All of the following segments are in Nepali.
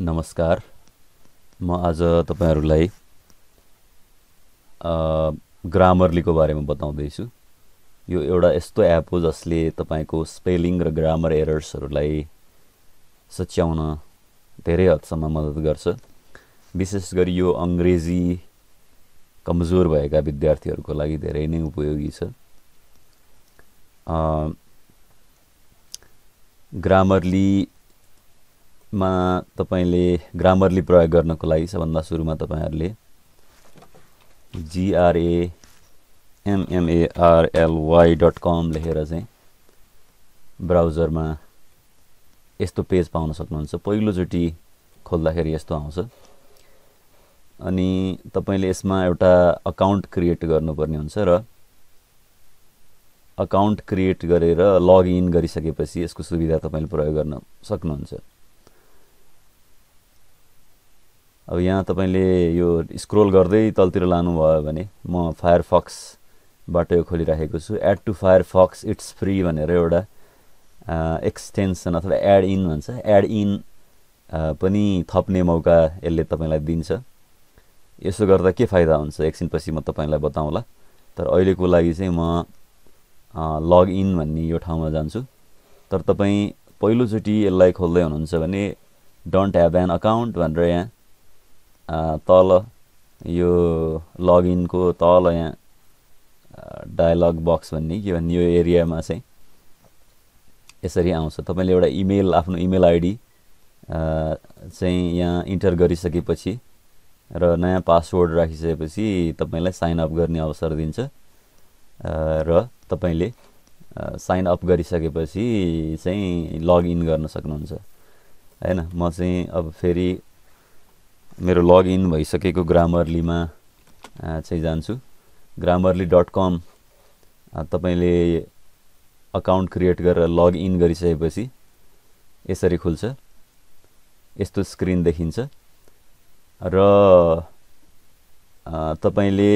नमस्कार म आज तपाईँहरूलाई ग्रामरलीको बारेमा बताउँदैछु यो एउटा यस्तो एप हो जसले तपाईँको स्पेलिङ र ग्रामर एरर्सहरूलाई सच्याउन धेरै हदसम्म मद्दत गर्छ विशेष गरी यो अङ्ग्रेजी कमजोर भएका विद्यार्थीहरूको लागि धेरै नै उपयोगी छ ग्रामरली मा तपाईँले ग्रामरली प्रयोग गर्नको लागि सबभन्दा सुरुमा तपाईँहरूले जिआरए एमएमएआरएलवाई डट कम लेखेर चाहिँ ब्राउजरमा यस्तो पेज पाउन सक्नुहुन्छ पहिलोचोटि खोल्दाखेरि यस्तो आउँछ अनि तपाईँले यसमा एउटा अकाउन्ट क्रिएट गर्नुपर्ने हुन्छ र अकाउन्ट क्रिएट गरेर लगइन गरिसकेपछि यसको सुविधा तपाईँले प्रयोग गर्न सक्नुहुन्छ अब यहाँ तपाईँले यो स्क्रोल गर्दै तलतिर लानुभयो भने म फायरफक्सबाट यो खोलिराखेको छु add to Firefox it's free भनेर एउटा एक्सटेन्सन अथवा एड इन भन्छ एड इन पनि थप्ने मौका यसले तपाईँलाई दिन्छ यसो गर्दा के फाइदा हुन्छ एकछिनपछि म तपाईँलाई बताउँला तर अहिलेको लागि चाहिँ म लगइन भन्ने यो ठाउँमा जान्छु तर तपाईँ पहिलोचोटि यसलाई खोल्दै हुनुहुन्छ भने डोन्ट ह्याभ एन अकाउन्ट भनेर यहाँ तल यो लगइनको तल यहाँ डायलग बक्स भन्ने के भन्ने यो एरियामा चाहिँ यसरी आउँछ तपाईँले एउटा इमेल आफ्नो इमेल आइडी चाहिँ यहाँ इन्टर गरिसकेपछि र नयाँ पासवर्ड राखिसकेपछि तपाईँलाई साइन अप गर्ने अवसर दिन्छ र तपाईँले साइन अप गरिसकेपछि चाहिँ लगइन गर्न सक्नुहुन्छ होइन म चाहिँ अब फेरि मेरो लगइन भइसकेको ग्रामर्लीमा चाहिँ जान्छु ग्रामर्ली डट कम तपाईँले अकाउन्ट क्रिएट गरेर लगइन गरिसकेपछि यसरी खुल्छ यस्तो स्क्रिन देखिन्छ र तपाईँले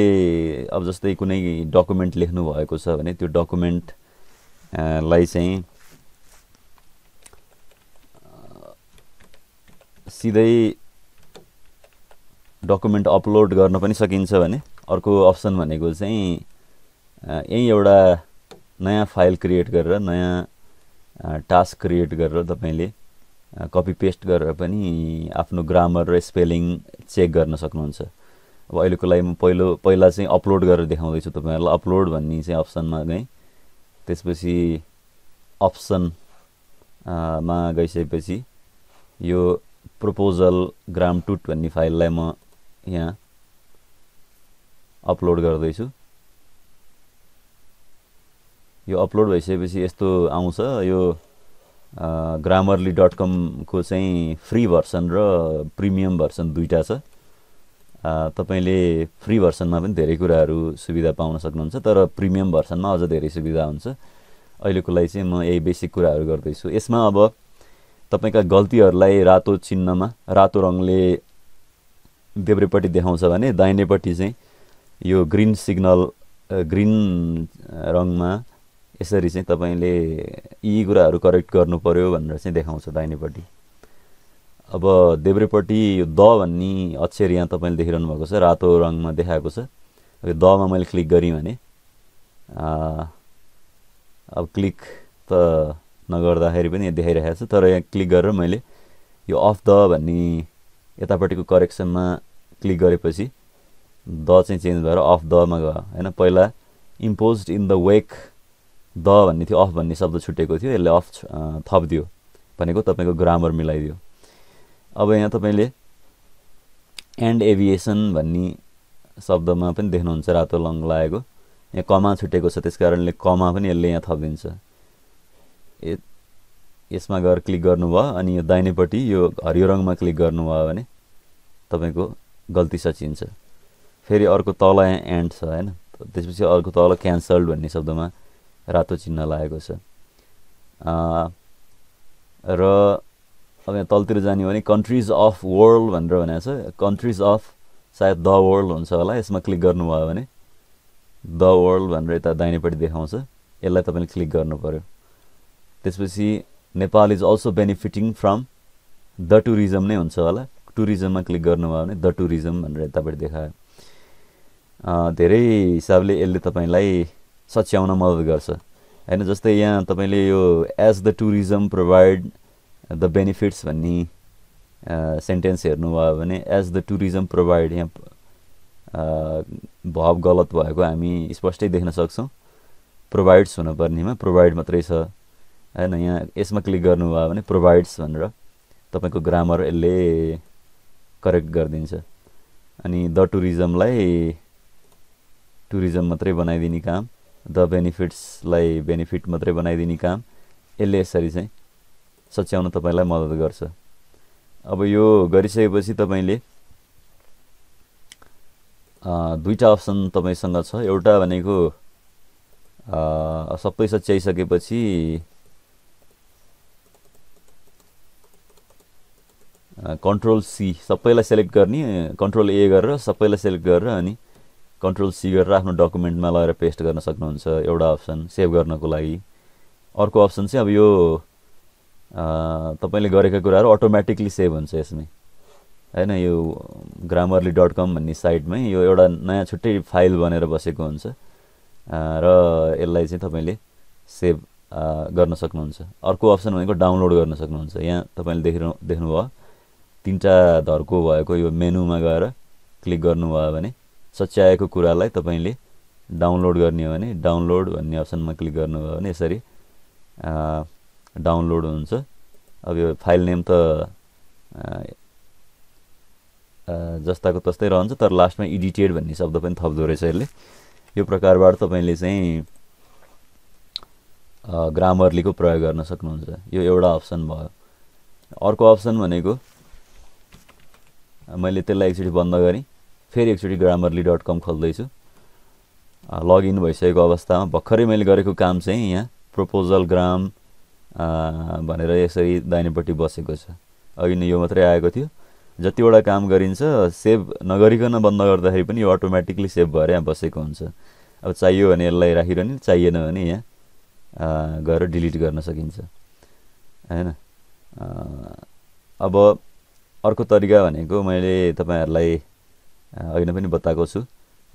अब जस्तै कुनै डकुमेन्ट लेख्नुभएको छ भने त्यो डकुमेन्ट लाई चाहिँ सिधै डकुमेन्ट अपलोड गर्न पनि सकिन्छ भने अर्को अप्सन भनेको चाहिँ यहीँ एउटा नयाँ फाइल क्रिएट गरेर नयाँ टास्क क्रिएट गरेर तपाईँले कपी पेस्ट गरेर पनि आफ्नो ग्रामर र स्पेलिङ चेक गर्न सक्नुहुन्छ अब अहिलेको लागि म पहिलो पहिला चाहिँ अपलोड गरेर देखाउँदैछु तपाईँहरूलाई अपलोड भन्ने चाहिँ अप्सनमा गएँ त्यसपछि अप्सन मा गइसकेपछि यो प्रपोजल ग्राम टुट भन्ने फाइललाई म यहाँ अपलोड गर्दैछु यो अपलोड भइसकेपछि यस्तो आउँछ यो ग्रामरली डट कमको चाहिँ फ्री भर्सन र प्रिमियम भर्सन दुइटा छ तपाईँले फ्री भर्सनमा पनि धेरै कुराहरू सुविधा पाउन सक्नुहुन्छ तर प्रिमियम भर्सनमा अझ धेरै सुविधा हुन्छ अहिलेको लागि चाहिँ म यही बेसिक कुराहरू गर्दैछु यसमा अब तपाईँका गल्तीहरूलाई रातो चिन्हमा रातो रङले देब्रेपट्टि देखाउँछ भने दाहिनेपट्टि चाहिँ यो ग्रिन सिग्नल ग्रिन रङमा यसरी चाहिँ तपाईँले यी कुराहरू करेक्ट पऱ्यो भनेर चाहिँ देखाउँछ दाहिनेपट्टि अब देब्रेपट्टि यो द भन्ने अक्षर यहाँ तपाईँले देखिरहनु भएको छ रातो रङमा देखाएको छ यो दमा मैले क्लिक गरेँ भने अब क्लिक त नगर्दाखेरि पनि देखाइरहेको छ तर यहाँ क्लिक गरेर मैले यो अफ द भन्ने यतापट्टिको करेक्सनमा क्लिक गरेपछि द चाहिँ चेन्ज भएर अफ दमा गयो होइन पहिला impose in the wake the भन्ने थियो अफ भन्ने शब्द छुटेको थियो यसले अफ थपिदियो भनेको तपाईँको ग्रामर मिलाइदियो अब यहाँ तपाईँले एन्ड एभिएसन भन्ने शब्दमा पनि देख्नुहुन्छ रातो लङ लागेको यहाँ कमा छुटेको छ त्यस कारणले कमा पनि यसले यहाँ थपिदिन्छ यसमा गएर क्लिक गर्नुभयो अनि यो दाहिनेपट्टि यो हरियो रङमा क्लिक गर्नुभयो भने तपाईँको गल्ती सचिन्छ फेरि अर्को तल एन्ड छ होइन त्यसपछि अर्को तल क्यान्सल्ड भन्ने शब्दमा रातो चिन्ह लागेको छ र अब यहाँ तलतिर जाने भने कन्ट्रिज अफ वर्ल्ड भनेर भनेको छ कन्ट्रिज अफ सायद द वर्ल्ड हुन्छ होला यसमा क्लिक गर्नुभयो भने द वर्ल्ड भनेर यता दाहिनेपट्टि देखाउँछ यसलाई तपाईँले क्लिक गर्नु पऱ्यो त्यसपछि Nepal is also benefiting from the tourism नै हुन्छ होला टुरिज्ममा क्लिक गर्नुभयो भने द टुरिज्म भनेर यतापट्टि देखायो धेरै हिसाबले यसले तपाईँलाई सच्याउन मद्दत गर्छ होइन जस्तै यहाँ तपाईँले यो as the tourism provide the benefits भन्ने सेन्टेन्स हेर्नुभयो भने एज द टुरिज्म प्रोभाइड यहाँ भव गलत भएको हामी स्पष्टै देख्न सक्छौँ प्रोभाइड्स हुनुपर्नेमा प्रोभाइड मात्रै छ होइन यहाँ यसमा क्लिक गर्नुभयो भने प्रोभाइड्स भनेर तपाईँको ग्रामर यसले करेक्ट गरिदिन्छ अनि द टुरिज्मलाई टुरिज्म मात्रै बनाइदिने काम द बेनिफिट्सलाई बेनिफिट मात्रै बनाइदिने काम यसले यसरी चाहिँ सच्याउन तपाईँलाई मद्दत गर्छ अब यो गरिसकेपछि तपाईँले दुईवटा अप्सन तपाईँसँग छ एउटा भनेको सबै सच्याइसकेपछि कन्ट्रोल सी सबैलाई सेलेक्ट गर्ने कन्ट्रोल ए गरेर सबैलाई सेलेक्ट गरेर अनि कन्ट्रोल सी गरेर आफ्नो डकुमेन्टमा लगेर पेस्ट गर्न सक्नुहुन्छ एउटा अप्सन सेभ गर्नको लागि अर्को अप्सन चाहिँ अब यो तपाईँले गरेका कुराहरू अटोमेटिकली सेभ हुन्छ यसमै होइन यो ग्रामरली डट कम भन्ने साइटमै यो एउटा नयाँ छुट्टै फाइल बनेर बसेको हुन्छ र यसलाई चाहिँ तपाईँले सेभ गर्न सक्नुहुन्छ अर्को अप्सन भनेको डाउनलोड गर्न सक्नुहुन्छ यहाँ तपाईँले देख्नु देख्नुभयो तिनवटा धर्को भएको यो मेनुमा गएर क्लिक गर्नुभयो भने सच्याएको कुरालाई तपाईँले डाउनलोड गर्ने हो भने डाउनलोड भन्ने अप्सनमा क्लिक गर्नुभयो भने यसरी डाउनलोड हुन्छ अब यो फाइल नेम त जस्ताको तस्तै रहन्छ तर लास्टमा इडिटेड भन्ने शब्द पनि थप्दो रहेछ यसले यो प्रकारबाट तपाईँले चाहिँ ग्रामरलीको प्रयोग गर्न सक्नुहुन्छ यो एउटा अप्सन भयो अर्को अप्सन भनेको मैले त्यसलाई एकचोटि बन्द गरेँ फेरि एकचोटि ग्रामरली डट कम खोल्दैछु लगइन भइसकेको अवस्थामा भर्खरै मैले गरेको काम चाहिँ यहाँ प्रपोजल ग्राम भनेर यसरी दाहिनेपट्टि बसेको छ अघि नै यो मात्रै आएको थियो जतिवटा काम गरिन्छ सेभ नगरिकन बन्द गर्दाखेरि पनि यो अटोमेटिकली सेभ भएर यहाँ बसेको हुन्छ अब चाहियो भने यसलाई राखिरहने चाहिएन भने यहाँ गएर डिलिट गर्न सकिन्छ होइन अब अर्को तरिका भनेको मैले तपाईँहरूलाई अघि पनि बताएको छु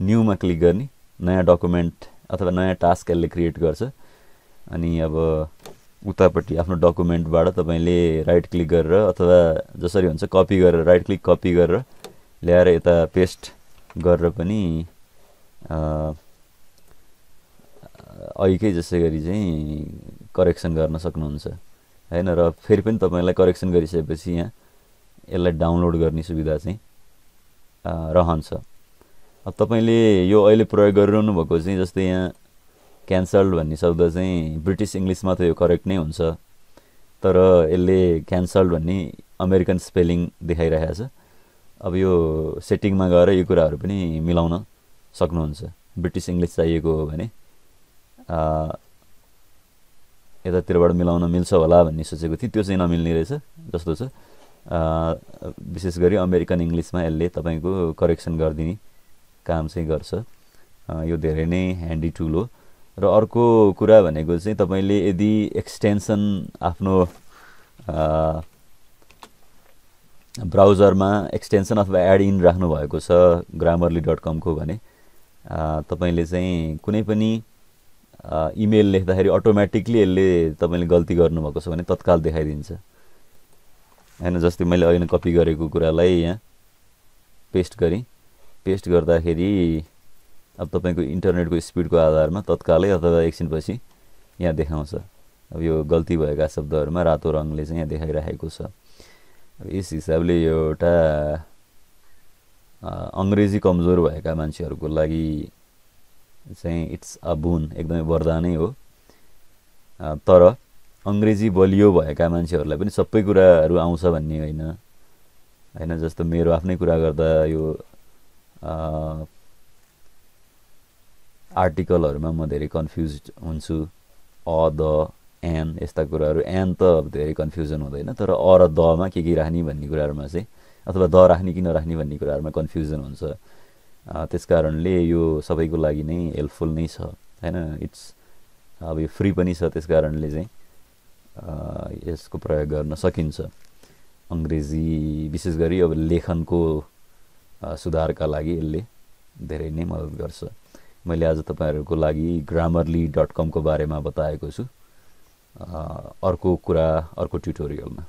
न्युमा क्लिक गर्ने नयाँ डकुमेन्ट अथवा नयाँ टास्क यसले क्रिएट गर्छ अनि अब उतापट्टि आफ्नो डकुमेन्टबाट तपाईँले राइट क्लिक गरेर अथवा जसरी हुन्छ कपी गरेर राइट क्लिक कपी गरेर ल्याएर यता पेस्ट गरेर पनि अहिकै जसै गरी चाहिँ करेक्सन गर्न सक्नुहुन्छ होइन र फेरि पनि तपाईँलाई करेक्सन गरिसकेपछि यहाँ यसलाई डाउनलोड गर्ने सुविधा चाहिँ रहन्छ अब तपाईँले यो अहिले प्रयोग गरिरहनु भएको चाहिँ जस्तै यहाँ क्यान्सल्ड भन्ने शब्द चाहिँ ब्रिटिस इङ्ग्लिसमा त यो करेक्ट नै हुन्छ तर यसले क्यान्सल्ड भन्ने अमेरिकन स्पेलिङ देखाइरहेको छ अब यो सेटिङमा गएर यो कुराहरू पनि मिलाउन सक्नुहुन्छ ब्रिटिस इङ्ग्लिस चाहिएको हो भने यतातिरबाट मिलाउन मिल्छ होला भन्ने सोचेको थिएँ त्यो चाहिँ नमिल्ने रहेछ जस्तो छ विशेष गरी अमेरिकन इङ्ग्लिसमा यसले तपाईँको करेक्सन गरिदिने काम चाहिँ गर्छ यो धेरै नै ह्यान्डी टुल हो र अर्को कुरा भनेको चाहिँ तपाईँले यदि एक्सटेन्सन आफ्नो ब्राउजरमा एक्सटेन्सन अथवा एड इन राख्नु भएको छ ग्रामरली डट कमको भने तपाईँले चाहिँ कुनै पनि इमेल लेख्दाखेरि अटोमेटिकली यसले तपाईँले गल्ती गर्नुभएको छ भने तत्काल देखाइदिन्छ होइन जस्तै मैले अहिले कपी गरेको कुरालाई यहाँ पेस्ट गरेँ पेस्ट गर्दाखेरि अब तपाईँको इन्टरनेटको स्पिडको आधारमा तत्कालै अथवा एकछिनपछि यहाँ देखाउँछ अब यो गल्ती भएका शब्दहरूमा रातो रङले चाहिँ यहाँ देखाइराखेको छ अब यस हिसाबले यो एउटा अङ्ग्रेजी कमजोर भएका मान्छेहरूको लागि चाहिँ इट्स अ बुन एकदमै वरदानै हो तर अङ्ग्रेजी बलियो भएका मान्छेहरूलाई पनि सबै कुराहरू आउँछ भन्ने होइन होइन जस्तो मेरो आफ्नै कुरा गर्दा यो आर्टिकलहरूमा म धेरै कन्फ्युज हुन्छु अ द एन यस्ता कुराहरू एन त धेरै कन्फ्युजन हुँदैन तर अ र दमा के के राख्ने भन्ने कुराहरूमा चाहिँ अथवा द राख्ने कि नराख्ने भन्ने कुराहरूमा कन्फ्युजन हुन्छ त्यस कारणले यो सबैको लागि नै हेल्पफुल नै छ होइन इट्स अब यो फ्री पनि छ त्यस कारणले चाहिँ यसको प्रयोग गर्न सकिन्छ अङ्ग्रेजी विशेष गरी अब लेखनको सुधारका लागि यसले धेरै नै मद्दत गर्छ मैले आज तपाईँहरूको लागि ग्रामरली डट कमको बारेमा बताएको छु अर्को कुरा अर्को ट्युटोरियलमा